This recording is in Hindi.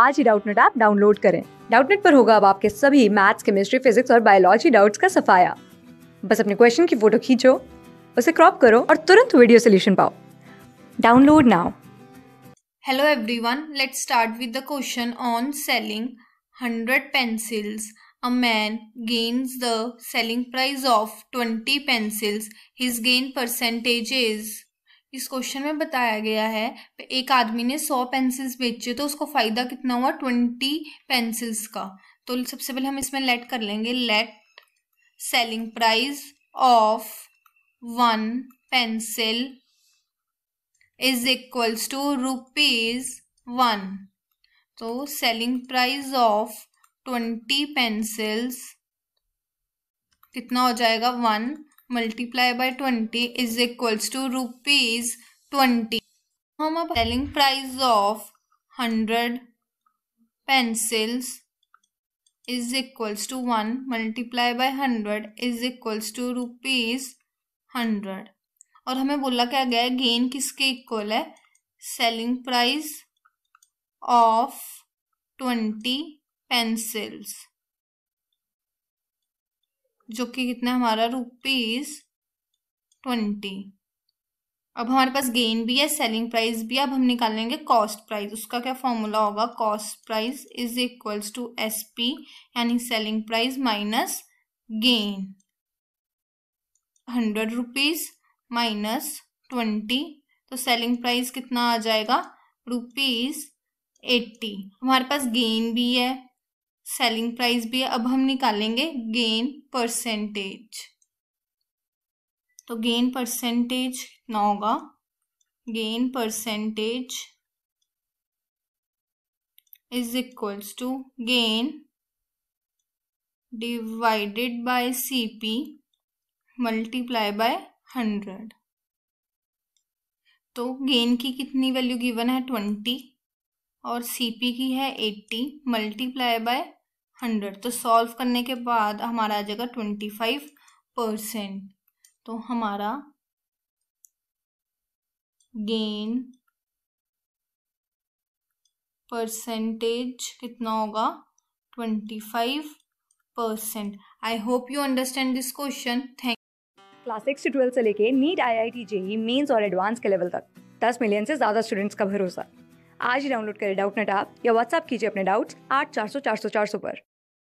आज ही डाउटनेट ऐप डाउनलोड करें डाउटनेट पर होगा अब आपके सभी मैथ्स केमिस्ट्री फिजिक्स और बायोलॉजी डाउट्स का सफाया बस अपने क्वेश्चन की फोटो खींचो उसे क्रॉप करो और तुरंत वीडियो सोल्यूशन पाओ download now hello everyone let start with the question on selling 100 pencils a man gains the selling price of 20 pencils his gain percentage is इस क्वेश्चन में बताया गया है एक आदमी ने सौ पेंसिल्स बेचे तो उसको फ़ायदा कितना हुआ ट्वेंटी पेंसिल्स का तो सबसे पहले हम इसमें लेट कर लेंगे let selling price of one pencil is equals to rupees one तो selling price of twenty pencils कितना हो जाएगा one multiply by twenty is equals to rupees twenty हम अब selling price of hundred pencils is equals to one multiply by hundred is equals to rupees hundred और हमें बोला क्या गया है गेन किसके इक्वल है selling price of twenty pencils जो कि कितना हमारा रुपीज ट्वेंटी अब हमारे पास गेन भी है सेलिंग प्राइस भी है अब हम निकालेंगे कॉस्ट प्राइस उसका क्या फॉर्मूला होगा cost price is equals to S P यानी selling price minus gain hundred rupees minus twenty तो सेलिंग प्राइस कितना आ जाएगा रुपीज एट्टी हमारे पास गेन भी है सेलिंग प्राइस भी है अब हम निकालेंगे गेन परसेंटेज तो गेन परसेंटेज कितना होगा gain percentage is equals to gain divided by CP multiply by hundred तो गेन की कितनी वैल्यू गिवन है ट्वेंटी और सीपी की है एट्टी मल्टीप्लाई बाय हंड्रेड तो सॉल्व करने के बाद हमारा आ जाएगा ट्वेंटी फाइव परसेंट तो हमारा गेन परसेंटेज कितना होगा twenty five percent I hope you understand this question thank class six to twelfth से लेके NEET I I T JEE Mains और एडवांस के लेवल तक दस मिलियन से ज़्यादा स्टूडेंट्स का भरोसा आज ही डाउनलोड करें डाउट नेट आप या व्हाट्सअप कीजिए अपने डाउट्स आठ चार सौ चार सौ चार सौ पर